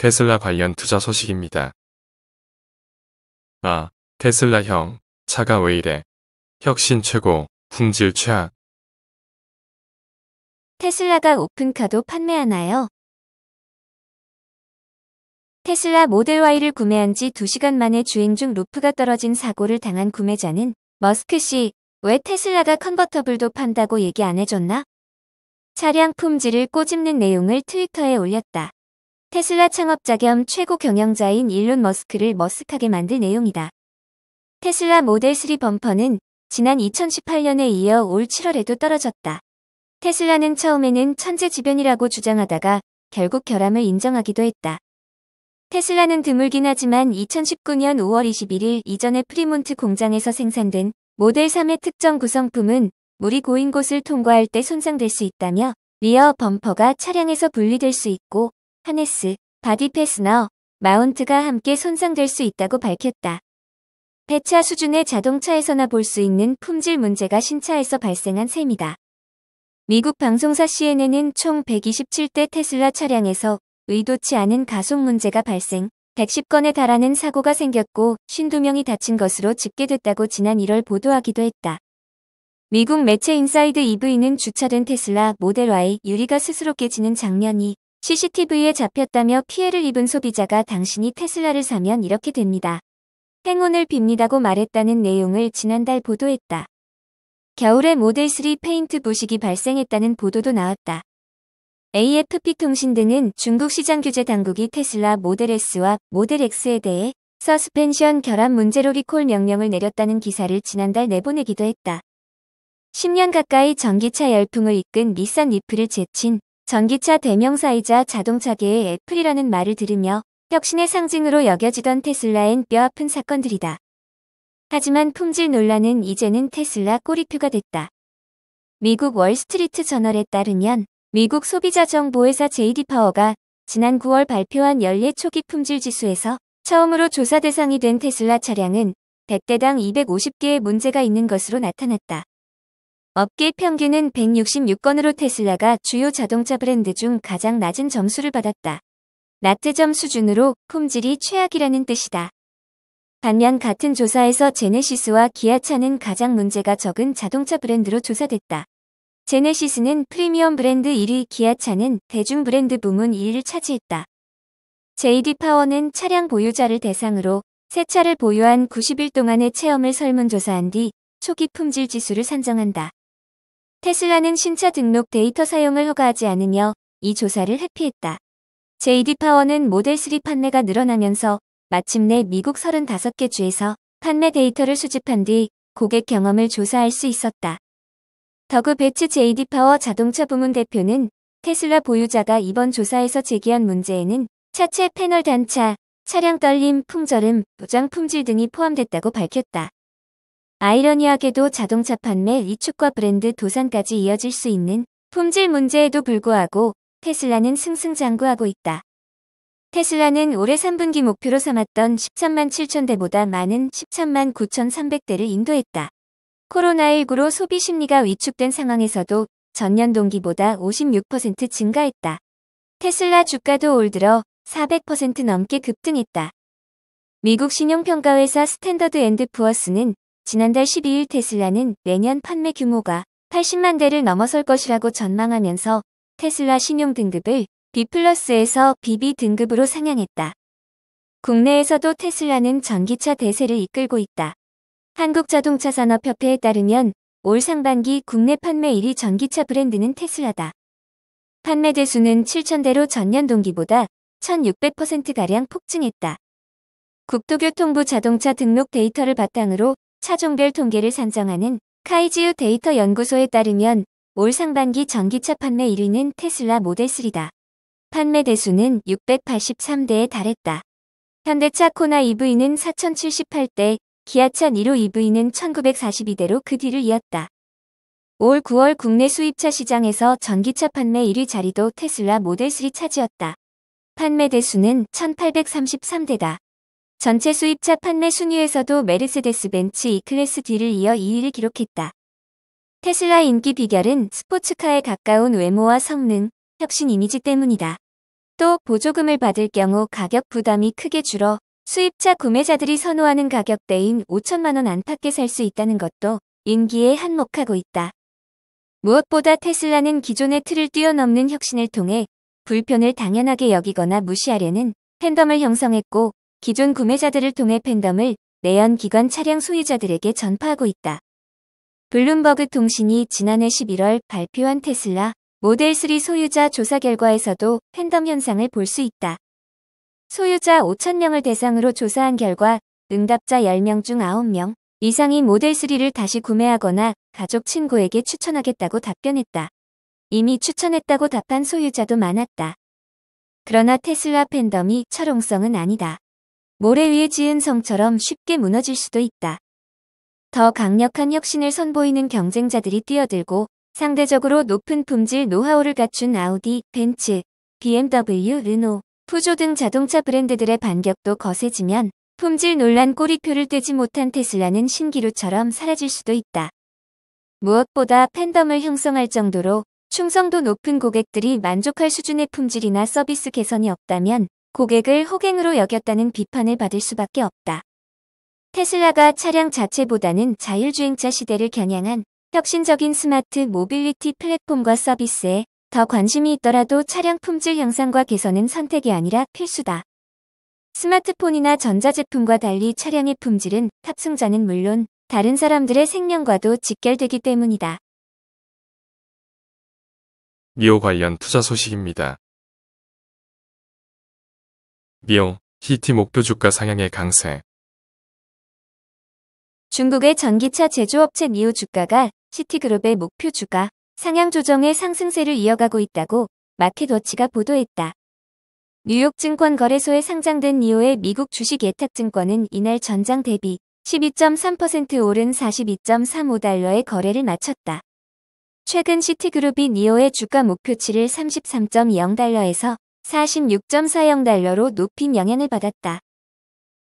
테슬라 관련 투자 소식입니다. 아, 테슬라 형, 차가 왜 이래? 혁신 최고, 품질 최악. 테슬라가 오픈카도 판매하나요? 테슬라 모델 Y를 구매한 지 2시간 만에 주행 중 루프가 떨어진 사고를 당한 구매자는 머스크 씨, 왜 테슬라가 컨버터블도 판다고 얘기 안 해줬나? 차량 품질을 꼬집는 내용을 트위터에 올렸다. 테슬라 창업자 겸 최고 경영자인 일론 머스크를 머쓱하게 만들 내용이다. 테슬라 모델3 범퍼는 지난 2018년에 이어 올 7월에도 떨어졌다. 테슬라는 처음에는 천재지변이라고 주장하다가 결국 결함을 인정하기도 했다. 테슬라는 드물긴 하지만 2019년 5월 21일 이전에 프리몬트 공장에서 생산된 모델3의 특정 구성품은 물이 고인 곳을 통과할 때 손상될 수 있다며 리어 범퍼가 차량에서 분리될 수 있고 하네스, 바디패스너, 마운트가 함께 손상될 수 있다고 밝혔다. 배차 수준의 자동차에서나 볼 수 있는 품질 문제가 신차에서 발생한 셈이다. 미국 방송사 CNN은 총 127대 테슬라 차량에서 의도치 않은 가속 문제가 발생, 110건에 달하는 사고가 생겼고 52명이 다친 것으로 집계됐다고 지난 1월 보도하기도 했다. 미국 매체 인사이드 EV는 주차된 테슬라 모델 Y 유리가 스스로 깨지는 장면이 CCTV에 잡혔다며 피해를 입은 소비자가 당신이 테슬라를 사면 이렇게 됩니다. 행운을 빕니다고 말했다는 내용을 지난달 보도했다. 겨울에 모델3 페인트 부식이 발생했다는 보도도 나왔다. AFP통신 등은 중국 시장 규제 당국이 테슬라 모델 S와 모델 X에 대해 서스펜션 결함 문제로 리콜 명령을 내렸다는 기사를 지난달 내보내기도 했다. 10년 가까이 전기차 열풍을 이끈 닛산 리프를 제친 전기차 대명사이자 자동차계의 애플이라는 말을 들으며 혁신의 상징으로 여겨지던 테슬라엔 뼈아픈 사건들이다. 하지만 품질 논란은 이제는 테슬라 꼬리표가 됐다. 미국 월스트리트 저널에 따르면 미국 소비자 정보회사 JD 파워가 지난 9월 발표한 연례 초기 품질 지수에서 처음으로 조사 대상이 된 테슬라 차량은 100대당 250개의 문제가 있는 것으로 나타났다. 업계 평균은 166건으로 테슬라가 주요 자동차 브랜드 중 가장 낮은 점수를 받았다. 낮트점 수준으로 품질이 최악이라는 뜻이다. 반면 같은 조사에서 제네시스와 기아차는 가장 문제가 적은 자동차 브랜드로 조사됐다. 제네시스는 프리미엄 브랜드 1위 기아차는 대중 브랜드 부문 1위를 차지했다. JD 파워는 차량 보유자를 대상으로 새 차를 보유한 90일 동안의 체험을 설문조사한 뒤 초기 품질 지수를 산정한다. 테슬라는 신차 등록 데이터 사용을 허가하지 않으며 이 조사를 회피했다. JD 파워는 모델3 판매가 늘어나면서 마침내 미국 35개 주에서 판매 데이터를 수집한 뒤 고객 경험을 조사할 수 있었다. 더그 배츠 JD 파워 자동차 부문 대표는 테슬라 보유자가 이번 조사에서 제기한 문제에는 차체 패널 단차, 차량 떨림, 풍절음, 도장 품질 등이 포함됐다고 밝혔다. 아이러니하게도 자동차 판매 위축과 브랜드 도산까지 이어질 수 있는 품질 문제에도 불구하고 테슬라는 승승장구하고 있다. 테슬라는 올해 3분기 목표로 삼았던 13만 7천 대보다 많은 13만 9천3백대를 인도했다. 코로나19로 소비 심리가 위축된 상황에서도 전년 동기보다 56% 증가했다. 테슬라 주가도 올 들어 400% 넘게 급등했다. 미국 신용평가회사 스탠더드 앤드 푸어스는 지난달 12일 테슬라는 내년 판매 규모가 80만 대를 넘어설 것이라고 전망하면서 테슬라 신용 등급을 B+에서 BB 등급으로 상향했다. 국내에서도 테슬라는 전기차 대세를 이끌고 있다. 한국자동차산업협회에 따르면 올 상반기 국내 판매 1위 전기차 브랜드는 테슬라다. 판매 대수는 7천대로 전년 동기보다 1,600%가량 폭증했다. 국토교통부 자동차 등록 데이터를 바탕으로 차종별 통계를 산정하는 카이지우 데이터 연구소에 따르면 올 상반기 전기차 판매 1위는 테슬라 모델3다. 판매 대수는 683대에 달했다. 현대차 코나 EV는 4078대, 기아차 니로 EV는 1942대로 그 뒤를 이었다. 올 9월 국내 수입차 시장에서 전기차 판매 1위 자리도 테슬라 모델3 차지였다. 판매 대수는 1833대다. 전체 수입차 판매 순위에서도 메르세데스 벤츠 E클래스 D를 이어 2위를 기록했다. 테슬라 인기 비결은 스포츠카에 가까운 외모와 성능, 혁신 이미지 때문이다. 또 보조금을 받을 경우 가격 부담이 크게 줄어 수입차 구매자들이 선호하는 가격대인 5천만원 안팎에 살 수 있다는 것도 인기에 한몫하고 있다. 무엇보다 테슬라는 기존의 틀을 뛰어넘는 혁신을 통해 불편을 당연하게 여기거나 무시하려는 팬덤을 형성했고 기존 구매자들을 통해 팬덤을 내연 기관 차량 소유자들에게 전파하고 있다. 블룸버그 통신이 지난해 11월 발표한 테슬라 모델3 소유자 조사 결과에서도 팬덤 현상을 볼 수 있다. 소유자 5,000명을 대상으로 조사한 결과 응답자 10명 중 9명 이상이 모델3를 다시 구매하거나 가족 친구에게 추천하겠다고 답변했다. 이미 추천했다고 답한 소유자도 많았다. 그러나 테슬라 팬덤이 철옹성은 아니다. 모래 위에 지은 성처럼 쉽게 무너질 수도 있다. 더 강력한 혁신을 선보이는 경쟁자들이 뛰어들고 상대적으로 높은 품질 노하우를 갖춘 아우디, 벤츠, BMW, 르노, 푸조 등 자동차 브랜드들의 반격도 거세지면 품질 논란 꼬리표를 떼지 못한 테슬라는 신기루처럼 사라질 수도 있다. 무엇보다 팬덤을 형성할 정도로 충성도 높은 고객들이 만족할 수준의 품질이나 서비스 개선이 없다면 고객을 호갱으로 여겼다는 비판을 받을 수밖에 없다. 테슬라가 차량 자체보다는 자율주행차 시대를 겨냥한 혁신적인 스마트 모빌리티 플랫폼과 서비스에 더 관심이 있더라도 차량 품질 향상과 개선은 선택이 아니라 필수다. 스마트폰이나 전자제품과 달리 차량의 품질은 탑승자는 물론 다른 사람들의 생명과도 직결되기 때문이다. 미와 관련 투자 소식입니다. 미용, 히티 목표 주가 상향의 강세. 중국의 전기차 제조업체 니오 주가가 시티그룹의 목표 주가 상향 조정의 상승세를 이어가고 있다고 마켓워치가 보도했다. 뉴욕 증권거래소에 상장된 니오의 미국 주식 예탁증권은 이날 전장 대비 12.3% 오른 42.35달러의 거래를 마쳤다. 최근 시티그룹이 니오의 주가 목표치를 33.0달러에서 46.40달러로 높인 영향을 받았다.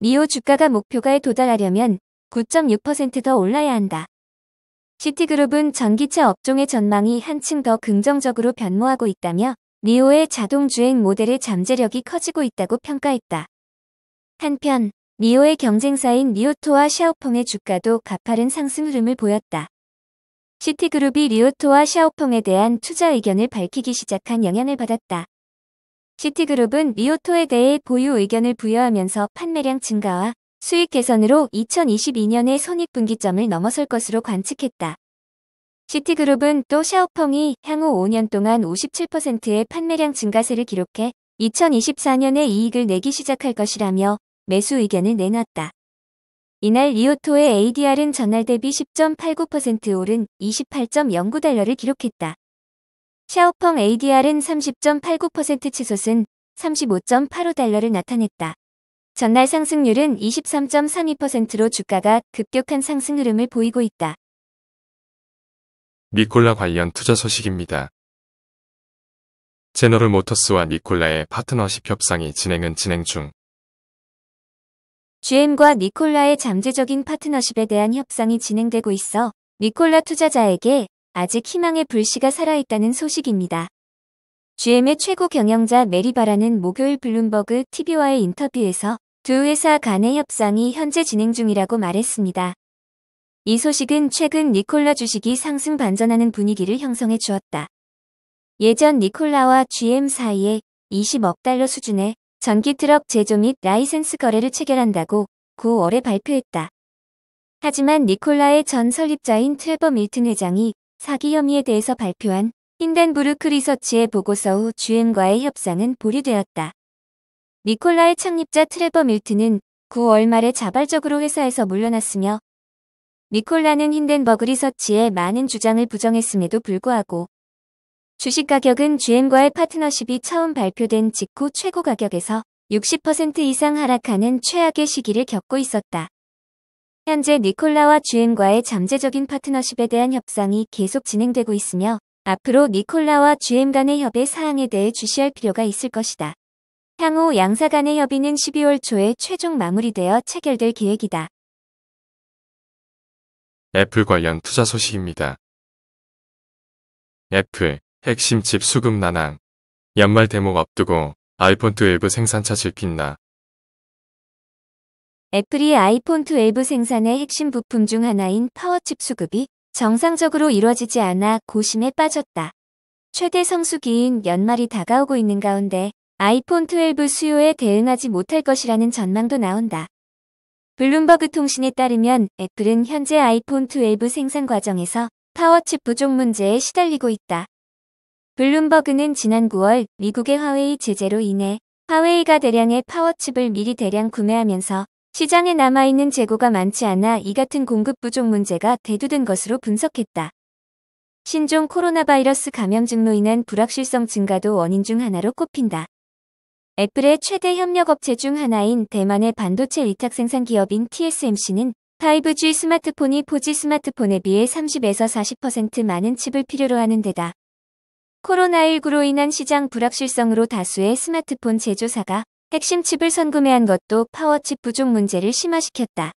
미오 주가가 목표가에 도달하려면 9.6%더 올라야 한다. 시티그룹은 전기차 업종의 전망이 한층 더 긍정적으로 변모하고 있다며 니오의 자동주행 모델의 잠재력이 커지고 있다고 평가했다. 한편 니오의 경쟁사인 리오토와 샤오펑의 주가도 가파른 상승 흐름을 보였다. 시티그룹이 리오토와 샤오펑에 대한 투자 의견을 밝히기 시작한 영향을 받았다. 시티그룹은 리오토에 대해 보유 의견을 부여하면서 판매량 증가와 수익 개선으로 2022년의 손익분기점을 넘어설 것으로 관측했다. 시티그룹은 또 샤오펑이 향후 5년 동안 57%의 판매량 증가세를 기록해 2024년에 이익을 내기 시작할 것이라며 매수 의견을 내놨다. 이날 리오토의 ADR은 전날 대비 10.89% 오른 28.09달러를 기록했다. 샤오펑 ADR은 30.89% 치솟은 35.85달러를 나타냈다. 전날 상승률은 23.32%로 주가가 급격한 상승 흐름을 보이고 있다. 니콜라 관련 투자 소식입니다. 제너럴 모터스와 니콜라의 파트너십 협상이 진행은 진행 중. GM과 니콜라의 잠재적인 파트너십에 대한 협상이 진행되고 있어 니콜라 투자자에게 아직 희망의 불씨가 살아있다는 소식입니다. GM의 최고 경영자 메리바라는 목요일 블룸버그 TV와의 인터뷰에서 두 회사 간의 협상이 현재 진행 중이라고 말했습니다. 이 소식은 최근 니콜라 주식이 상승 반전하는 분위기를 형성해 주었다. 예전 니콜라와 GM 사이에 20억 달러 수준의 전기 트럭 제조 및 라이센스 거래를 체결한다고 9월에 발표했다. 하지만 니콜라의 전 설립자인 트레버 밀튼 회장이 사기 혐의에 대해서 발표한 힌덴부르크 리서치의 보고서 후 g m 과의 협상은 보류되었다. 니콜라의 창립자 트레버 밀트는 9월 말에 자발적으로 회사에서 물러났으며 니콜라는 힌덴버그 리서치의 많은 주장을 부정했음에도 불구하고 주식 가격은 GM과의 파트너십이 처음 발표된 직후 최고 가격에서 60% 이상 하락하는 최악의 시기를 겪고 있었다. 현재 니콜라와 GM과의 잠재적인 파트너십에 대한 협상이 계속 진행되고 있으며 앞으로 니콜라와 GM 간의 협의 사항에 대해 주시할 필요가 있을 것이다. 향후 양사 간의 협의는 12월 초에 최종 마무리되어 체결될 계획이다. 애플 관련 투자 소식입니다. 애플 핵심 집 수급 난항 연말 대목 앞두고 아이폰 12 생산차 질핀나 애플이 아이폰 12 생산의 핵심 부품 중 하나인 파워칩 수급이 정상적으로 이뤄지지 않아 고심에 빠졌다. 최대 성수기인 연말이 다가오고 있는 가운데 아이폰 12 수요에 대응하지 못할 것이라는 전망도 나온다. 블룸버그 통신에 따르면 애플은 현재 아이폰 12 생산 과정에서 파워칩 부족 문제에 시달리고 있다. 블룸버그는 지난 9월 미국의 화웨이 제재로 인해 화웨이가 대량의 파워칩을 미리 대량 구매하면서 시장에 남아있는 재고가 많지 않아 이 같은 공급 부족 문제가 대두된 것으로 분석했다. 신종 코로나 바이러스 감염 증로 인한 불확실성 증가도 원인 중 하나로 꼽힌다. 애플의 최대 협력업체 중 하나인 대만의 반도체 위탁 생산 기업인 TSMC는 5G 스마트폰이 4G 스마트폰에 비해 30에서 40% 많은 칩을 필요로 하는 데다 코로나19로 인한 시장 불확실성으로 다수의 스마트폰 제조사가 핵심 칩을 선구매한 것도 파워칩 부족 문제를 심화시켰다.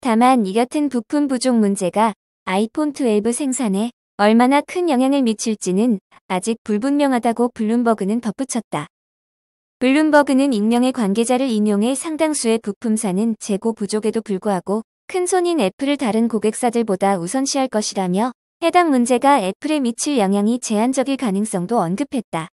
다만 이 같은 부품 부족 문제가 아이폰 12 생산에 얼마나 큰 영향을 미칠지는 아직 불분명하다고 블룸버그는 덧붙였다. 블룸버그는 익명의 관계자를 인용해 상당수의 부품사는 재고 부족에도 불구하고 큰 손인 애플을 다른 고객사들보다 우선시할 것이라며 해당 문제가 애플에 미칠 영향이 제한적일 가능성도 언급했다.